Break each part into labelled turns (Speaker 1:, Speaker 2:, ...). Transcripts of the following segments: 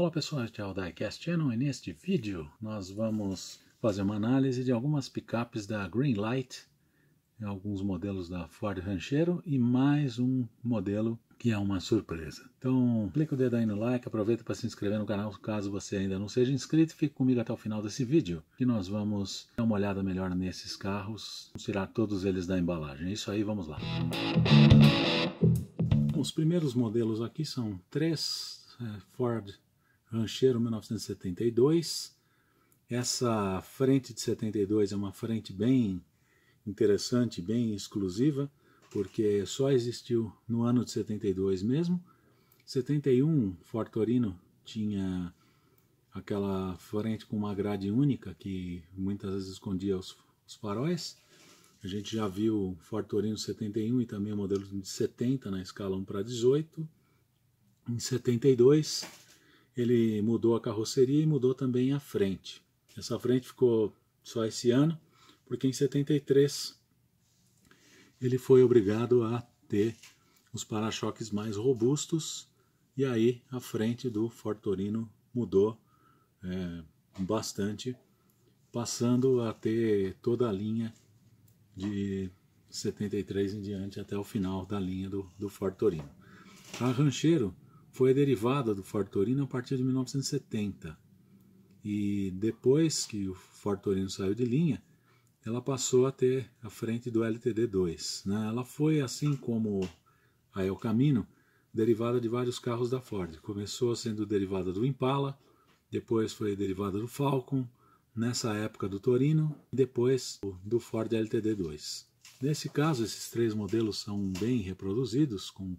Speaker 1: Olá pessoal, aqui é o Diecast Channel e neste vídeo nós vamos fazer uma análise de algumas picapes da Greenlight, alguns modelos da Ford Rancheiro e mais um modelo que é uma surpresa. Então, clica o dedo aí no like, aproveita para se inscrever no canal caso você ainda não seja inscrito. Fique comigo até o final desse vídeo, que nós vamos dar uma olhada melhor nesses carros, tirar todos eles da embalagem. É isso aí, vamos lá. Os primeiros modelos aqui são três é, Ford Rancheiro 1972. Essa frente de 72 é uma frente bem interessante, bem exclusiva, porque só existiu no ano de 72 mesmo. 71, Fort Torino tinha aquela frente com uma grade única que muitas vezes escondia os, os faróis. A gente já viu Fort Torino 71 e também o modelo de 70 na escala 1 para 18. Em 72, ele mudou a carroceria e mudou também a frente. Essa frente ficou só esse ano, porque em 73 ele foi obrigado a ter os para-choques mais robustos e aí a frente do Fortorino mudou é, bastante, passando a ter toda a linha de 73 em diante até o final da linha do, do Ford A Rancheiro foi a derivada do Ford Torino a partir de 1970. E depois que o Ford Torino saiu de linha, ela passou a ter a frente do LTD2. Né? Ela foi, assim como a El Camino, derivada de vários carros da Ford. Começou sendo derivada do Impala, depois foi derivada do Falcon, nessa época do Torino, e depois do Ford LTD2. Nesse caso, esses três modelos são bem reproduzidos, com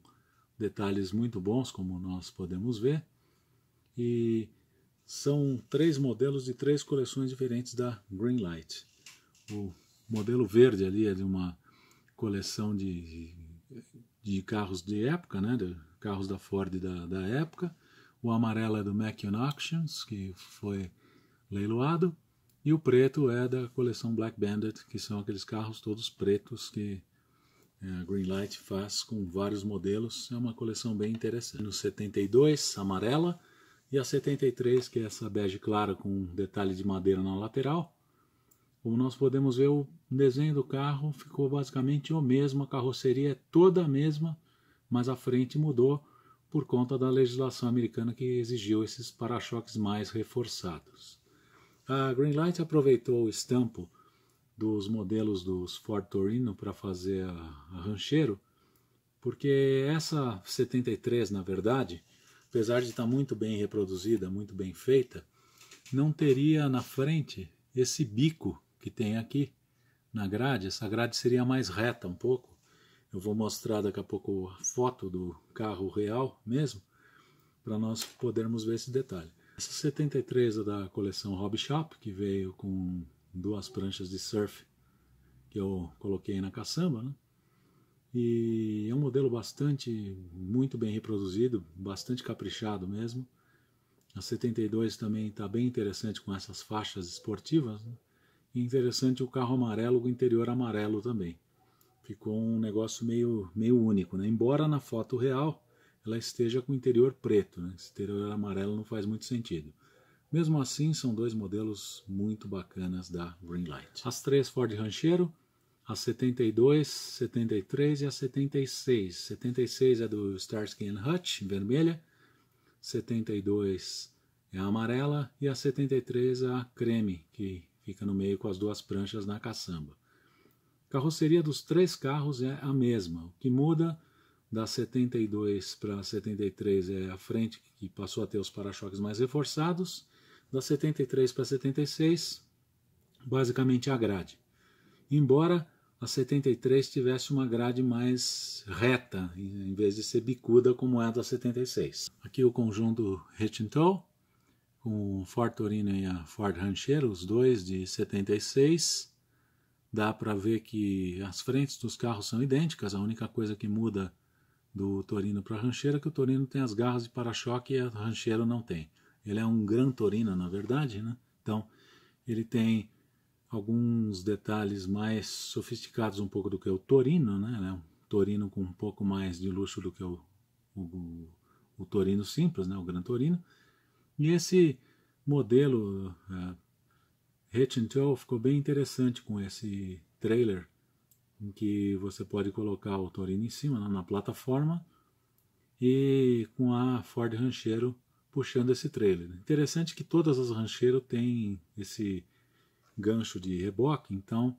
Speaker 1: detalhes muito bons, como nós podemos ver. E são três modelos de três coleções diferentes da Greenlight. O modelo verde ali é de uma coleção de, de carros de época, né? De carros da Ford da, da época. O amarelo é do Macion Auctions, que foi leiloado. E o preto é da coleção Black Bandit, que são aqueles carros todos pretos que é, a Greenlight faz com vários modelos, é uma coleção bem interessante. No 72, amarela, e a 73, que é essa bege clara com detalhe de madeira na lateral. Como nós podemos ver, o desenho do carro ficou basicamente o mesmo, a carroceria é toda a mesma, mas a frente mudou por conta da legislação americana que exigiu esses para-choques mais reforçados. A Greenlight aproveitou o estampo dos modelos dos Ford Torino para fazer a, a Rancheiro, porque essa 73, na verdade, apesar de estar tá muito bem reproduzida, muito bem feita, não teria na frente esse bico que tem aqui na grade. Essa grade seria mais reta um pouco. Eu vou mostrar daqui a pouco a foto do carro real mesmo, para nós podermos ver esse detalhe. Essa 73 é da coleção Hobby Shop, que veio com duas pranchas de surf que eu coloquei na caçamba, né? E é um modelo bastante, muito bem reproduzido, bastante caprichado mesmo. A 72 também está bem interessante com essas faixas esportivas. Né? E interessante o carro amarelo com interior amarelo também. Ficou um negócio meio, meio único, né? Embora na foto real ela esteja com interior preto, né? Esse interior amarelo não faz muito sentido. Mesmo assim, são dois modelos muito bacanas da Greenlight. As três Ford Rancheiro, a 72, 73 e a 76. 76 é do Starsky Hutch, vermelha. 72 é a amarela e a 73 é a creme, que fica no meio com as duas pranchas na caçamba. A carroceria dos três carros é a mesma. O que muda da 72 para a 73 é a frente que passou a ter os para-choques mais reforçados da 73 para 76, basicamente a grade. Embora a 73 tivesse uma grade mais reta, em vez de ser bicuda como é a da 76. Aqui o conjunto Hitchintoe, com o Ford Torino e a Ford Ranchero, os dois de 76. Dá para ver que as frentes dos carros são idênticas, a única coisa que muda do Torino para a Ranchero é que o Torino tem as garras de para-choque e a Ranchero não tem. Ele é um Gran Torino, na verdade, né? Então, ele tem alguns detalhes mais sofisticados um pouco do que o Torino, né? Ele é um Torino com um pouco mais de luxo do que o, o, o Torino simples, né? O Gran Torino. E esse modelo uh, é, Hitch and tow ficou bem interessante com esse trailer em que você pode colocar o Torino em cima, né? na plataforma, e com a Ford Ranchero puxando esse trailer. Interessante que todas as rancheiros têm esse gancho de reboque, então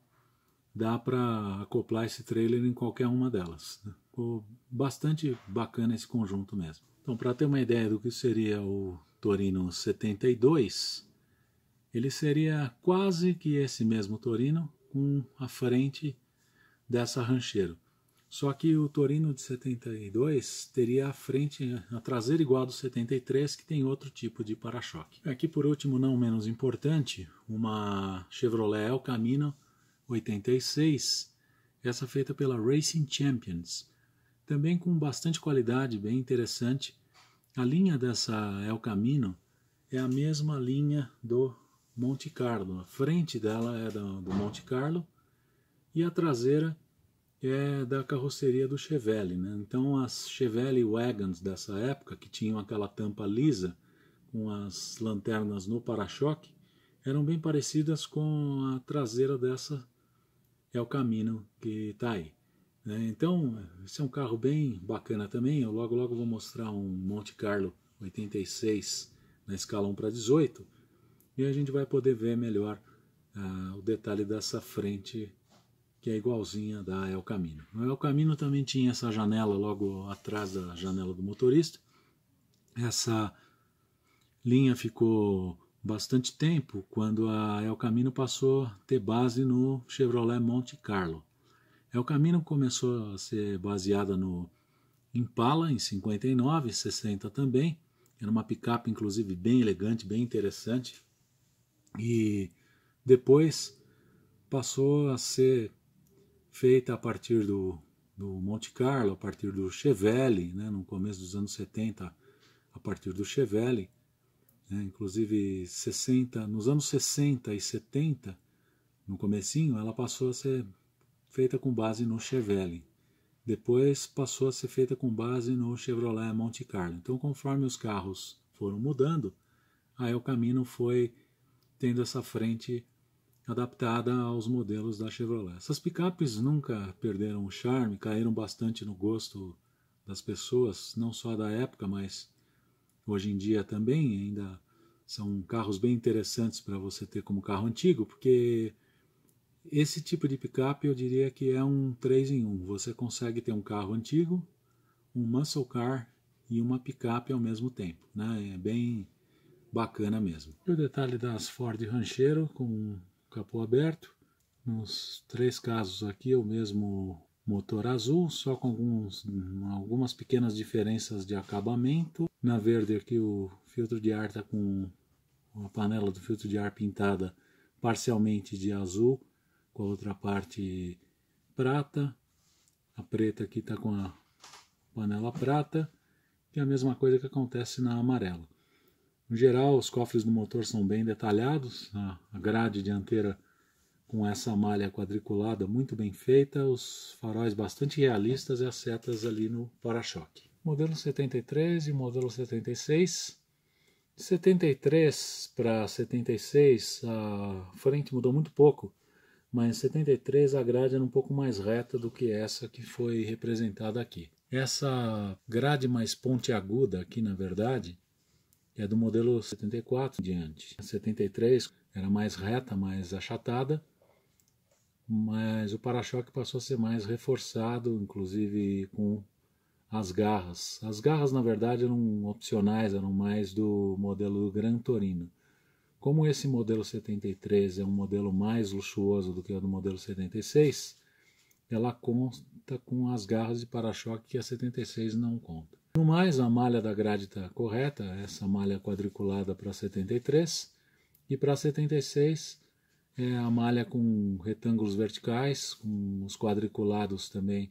Speaker 1: dá para acoplar esse trailer em qualquer uma delas. Né? Ficou bastante bacana esse conjunto mesmo. Então, para ter uma ideia do que seria o Torino 72, ele seria quase que esse mesmo Torino com a frente dessa rancheira. Só que o Torino de 72 teria a frente, a traseira igual a do 73, que tem outro tipo de para-choque. Aqui é por último, não menos importante, uma Chevrolet El Camino 86, essa feita pela Racing Champions, também com bastante qualidade, bem interessante. A linha dessa El Camino é a mesma linha do Monte Carlo. A frente dela é do, do Monte Carlo e a traseira é da carroceria do Chevelle. Né? Então as Chevelle Wagons dessa época, que tinham aquela tampa lisa com as lanternas no para-choque, eram bem parecidas com a traseira dessa é o caminho que está aí. Né? Então, esse é um carro bem bacana também. Eu logo logo vou mostrar um Monte Carlo 86 na escala 1 para 18 e a gente vai poder ver melhor ah, o detalhe dessa frente que é igualzinha da El Camino. A El Camino também tinha essa janela logo atrás da janela do motorista. Essa linha ficou bastante tempo quando a El Camino passou a ter base no Chevrolet Monte Carlo. El Camino começou a ser baseada no Impala em 59, 60 também. Era uma picape inclusive bem elegante, bem interessante. E depois passou a ser feita a partir do, do Monte Carlo, a partir do Chevelle, né, no começo dos anos 70, a partir do Chevelle. Né, inclusive 60, nos anos 60 e 70, no comecinho, ela passou a ser feita com base no Chevelle. Depois passou a ser feita com base no Chevrolet Monte Carlo. Então, conforme os carros foram mudando, aí o caminho foi tendo essa frente adaptada aos modelos da Chevrolet. Essas picapes nunca perderam o charme, caíram bastante no gosto das pessoas, não só da época, mas hoje em dia também. Ainda são carros bem interessantes para você ter como carro antigo, porque esse tipo de picape eu diria que é um 3 em 1. Você consegue ter um carro antigo, um muscle car e uma picape ao mesmo tempo. Né? É bem bacana mesmo. E o detalhe das Ford Ranchero com capô aberto. Nos três casos aqui, é o mesmo motor azul, só com alguns, algumas pequenas diferenças de acabamento. Na verde aqui o filtro de ar está com a panela do filtro de ar pintada parcialmente de azul, com a outra parte prata. A preta aqui está com a panela prata, que é a mesma coisa que acontece na amarela. No geral, os cofres do motor são bem detalhados, a grade dianteira com essa malha quadriculada muito bem feita, os faróis bastante realistas e as setas ali no para-choque. Modelo 73 e modelo 76. De 73 para 76, a frente mudou muito pouco, mas em 73 a grade era um pouco mais reta do que essa que foi representada aqui. Essa grade mais pontiaguda aqui, na verdade, é do modelo 74 em diante. A 73 era mais reta, mais achatada, mas o para-choque passou a ser mais reforçado, inclusive com as garras. As garras, na verdade, eram opcionais, eram mais do modelo Gran Torino. Como esse modelo 73 é um modelo mais luxuoso do que o do modelo 76, ela conta com as garras de para-choque que a 76 não conta. No mais, a malha da grade está correta, essa malha quadriculada para 73 e para 76 é a malha com retângulos verticais, com os quadriculados também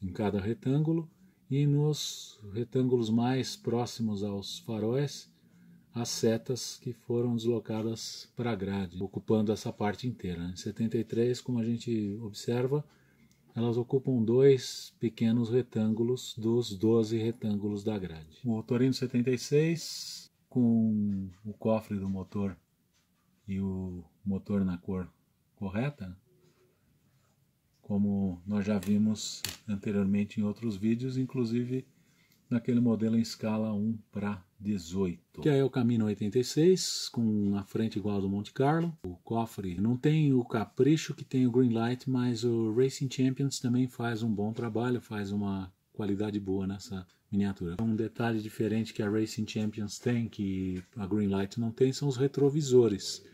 Speaker 1: em cada retângulo e nos retângulos mais próximos aos faróis as setas que foram deslocadas para a grade, ocupando essa parte inteira. Né? Em 73, como a gente observa, elas ocupam dois pequenos retângulos dos 12 retângulos da grade. O Torino 76 com o cofre do motor e o motor na cor correta, como nós já vimos anteriormente em outros vídeos, inclusive naquele modelo em escala 1 para 18. Que aí é o Camino 86, com a frente igual ao do Monte Carlo. O cofre não tem o capricho que tem o Greenlight, mas o Racing Champions também faz um bom trabalho, faz uma qualidade boa nessa miniatura. Um detalhe diferente que a Racing Champions tem, que a Greenlight não tem, são os retrovisores.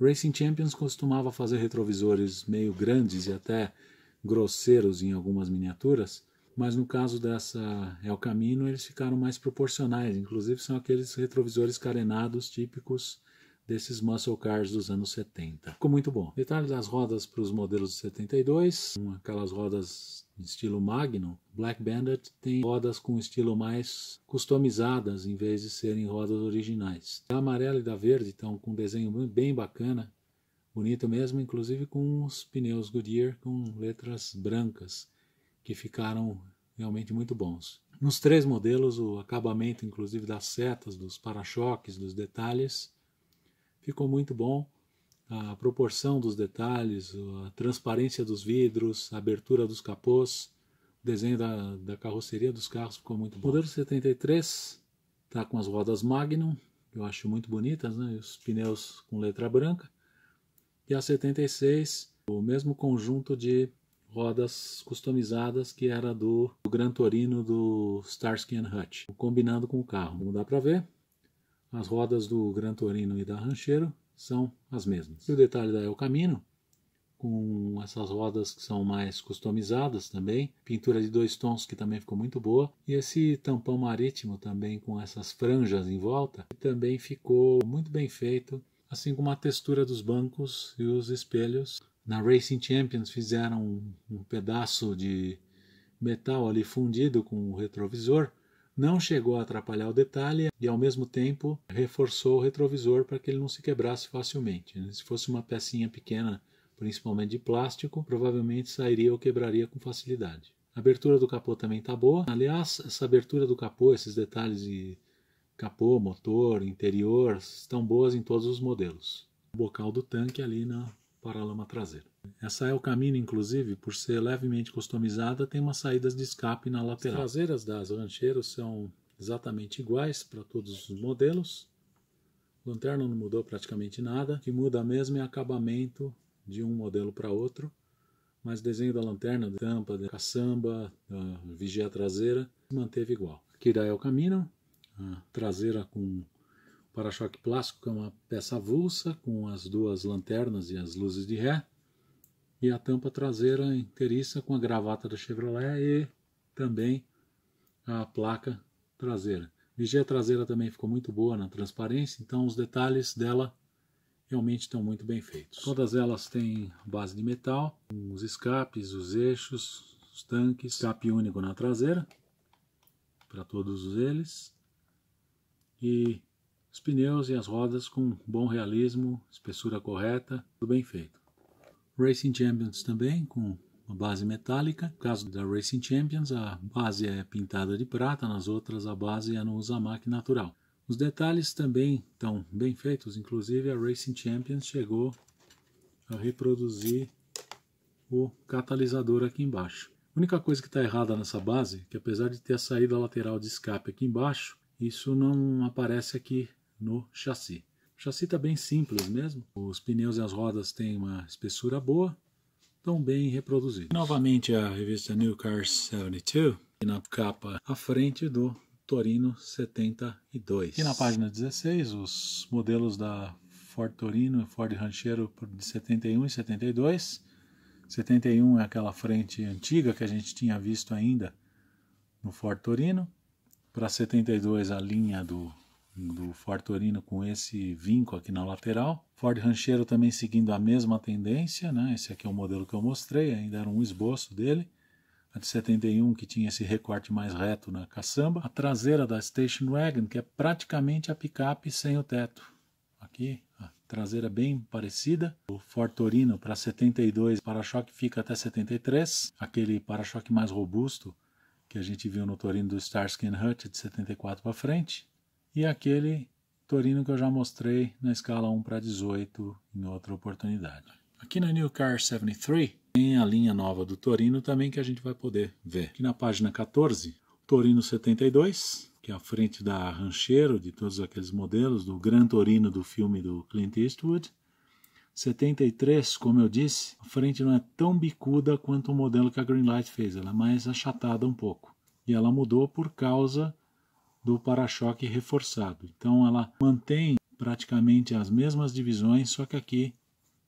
Speaker 1: Racing Champions costumava fazer retrovisores meio grandes e até grosseiros em algumas miniaturas, mas no caso dessa El Camino eles ficaram mais proporcionais, inclusive são aqueles retrovisores carenados típicos desses muscle cars dos anos 70. Ficou muito bom. Detalhe das rodas para os modelos de 72, aquelas rodas estilo Magnum, Black Bandit tem rodas com estilo mais customizadas em vez de serem rodas originais. Da amarela e da verde estão com um desenho bem bacana, bonito mesmo, inclusive com os pneus Goodyear com letras brancas que ficaram realmente muito bons. Nos três modelos, o acabamento, inclusive das setas, dos para-choques, dos detalhes, ficou muito bom. A proporção dos detalhes, a transparência dos vidros, a abertura dos capôs, o desenho da, da carroceria dos carros ficou muito bom. O modelo 73 está com as rodas Magnum, que eu acho muito bonitas, né? os pneus com letra branca. E a 76, o mesmo conjunto de rodas customizadas que era do, do Gran Torino do Starsky and Hutch, combinando com o carro. Como dá para ver, as rodas do Gran Torino e da Ranchero são as mesmas. E o detalhe da El Camino, com essas rodas que são mais customizadas também, pintura de dois tons que também ficou muito boa, e esse tampão marítimo também com essas franjas em volta, também ficou muito bem feito, assim como a textura dos bancos e os espelhos na Racing Champions fizeram um, um pedaço de metal ali fundido com o retrovisor, não chegou a atrapalhar o detalhe e ao mesmo tempo reforçou o retrovisor para que ele não se quebrasse facilmente. Né? Se fosse uma pecinha pequena, principalmente de plástico, provavelmente sairia ou quebraria com facilidade. A abertura do capô também está boa. Aliás, essa abertura do capô, esses detalhes de capô, motor, interior, estão boas em todos os modelos. O bocal do tanque ali na Paralama traseiro. Essa é o caminho, inclusive, por ser levemente customizada, tem umas saídas de escape na lateral. As traseiras das rancheiras são exatamente iguais para todos os modelos. Lanterna não mudou praticamente nada. O que muda mesmo é acabamento de um modelo para outro. Mas o desenho da lanterna, da tampa, da caçamba, da vigia traseira, manteve igual. Aqui daí é o caminho, a traseira com para-choque plástico, que é uma peça avulsa, com as duas lanternas e as luzes de ré, e a tampa traseira inteiriça com a gravata da Chevrolet e também a placa traseira. Vigia traseira também ficou muito boa na transparência, então os detalhes dela realmente estão muito bem feitos. Todas elas têm base de metal, os escapes, os eixos, os tanques, escape único na traseira, para todos eles, e os pneus e as rodas com bom realismo, espessura correta, tudo bem feito. Racing Champions também, com uma base metálica. No caso da Racing Champions, a base é pintada de prata, nas outras a base é no Uzamaki natural. Os detalhes também estão bem feitos, inclusive a Racing Champions chegou a reproduzir o catalisador aqui embaixo. A única coisa que está errada nessa base é que apesar de ter a saída lateral de escape aqui embaixo, isso não aparece aqui no chassi. O chassi está bem simples mesmo, os pneus e as rodas têm uma espessura boa, estão bem reproduzidos. Novamente a revista New Cars 72, e na capa à frente do Torino 72. E na página 16, os modelos da Ford Torino e Ford Ranchero de 71 e 72. 71 é aquela frente antiga que a gente tinha visto ainda no Ford Torino. Para 72, a linha do do Ford Torino com esse vinco aqui na lateral. Ford Rancheiro também seguindo a mesma tendência, né? Esse aqui é o modelo que eu mostrei, ainda era um esboço dele. A de 71 que tinha esse recorte mais reto na caçamba. A traseira da Station Wagon, que é praticamente a picape sem o teto. Aqui, a traseira bem parecida. O Ford Torino para 72, para-choque fica até 73. Aquele para-choque mais robusto que a gente viu no Torino do Starsky Hutch de 74 para frente e aquele Torino que eu já mostrei na escala 1 para 18 em outra oportunidade. Aqui na New Car 73 tem a linha nova do Torino também que a gente vai poder ver. Aqui na página 14, Torino 72, que é a frente da Ranchero, de todos aqueles modelos, do Gran Torino do filme do Clint Eastwood. 73, como eu disse, a frente não é tão bicuda quanto o modelo que a Greenlight fez, ela é mais achatada um pouco. E ela mudou por causa do para-choque reforçado. Então ela mantém praticamente as mesmas divisões, só que aqui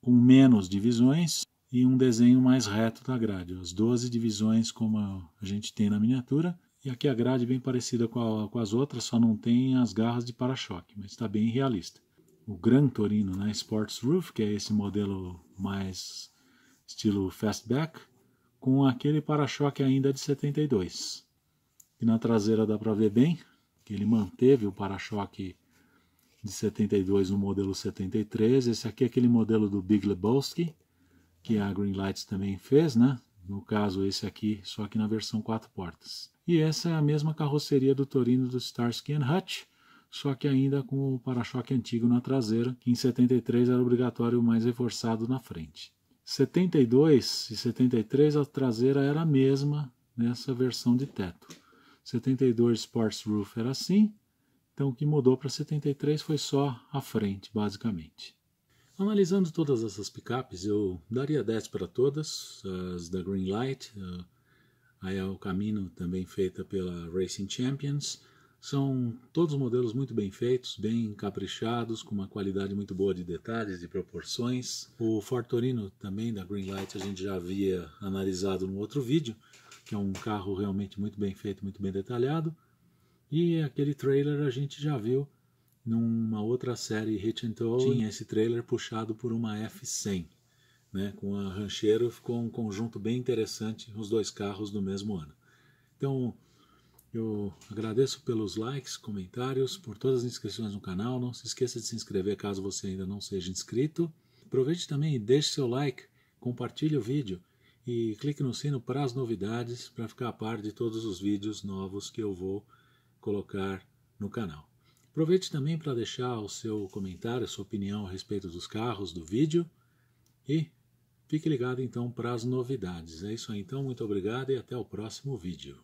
Speaker 1: com menos divisões e um desenho mais reto da grade. As 12 divisões como a gente tem na miniatura. E aqui a grade bem parecida com, a, com as outras, só não tem as garras de para-choque, mas está bem realista. O Gran Torino né, Sports Roof, que é esse modelo mais estilo fastback, com aquele para-choque ainda de 72. E na traseira dá para ver bem, que ele manteve o para-choque de 72 no modelo 73. Esse aqui é aquele modelo do Big Lebowski, que a Green Lights também fez, né? No caso, esse aqui, só que na versão quatro portas. E essa é a mesma carroceria do Torino do Starsky and Hutch, só que ainda com o para-choque antigo na traseira, que em 73 era obrigatório mais reforçado na frente. 72 e 73 a traseira era a mesma nessa versão de teto. 72 Sports Roof era assim, então o que mudou para 73 foi só a frente, basicamente. Analisando todas essas picapes, eu daria 10 para todas, as da Greenlight, eh, a El é Camino também feita pela Racing Champions. São todos modelos muito bem feitos, bem caprichados, com uma qualidade muito boa de detalhes e proporções. O fortorino também da Greenlight a gente já havia analisado no outro vídeo, que é um carro realmente muito bem feito, muito bem detalhado. E aquele trailer a gente já viu numa outra série Hit and Toll, tinha esse trailer puxado por uma F100. Né, com a rancheiro ficou um conjunto bem interessante, os dois carros do mesmo ano. Então, eu agradeço pelos likes, comentários, por todas as inscrições no canal. Não se esqueça de se inscrever caso você ainda não seja inscrito. Aproveite também e deixe seu like, compartilhe o vídeo e clique no sino para as novidades para ficar a par de todos os vídeos novos que eu vou colocar no canal. Aproveite também para deixar o seu comentário, a sua opinião a respeito dos carros, do vídeo e fique ligado então para as novidades. É isso aí então, muito obrigado e até o próximo vídeo.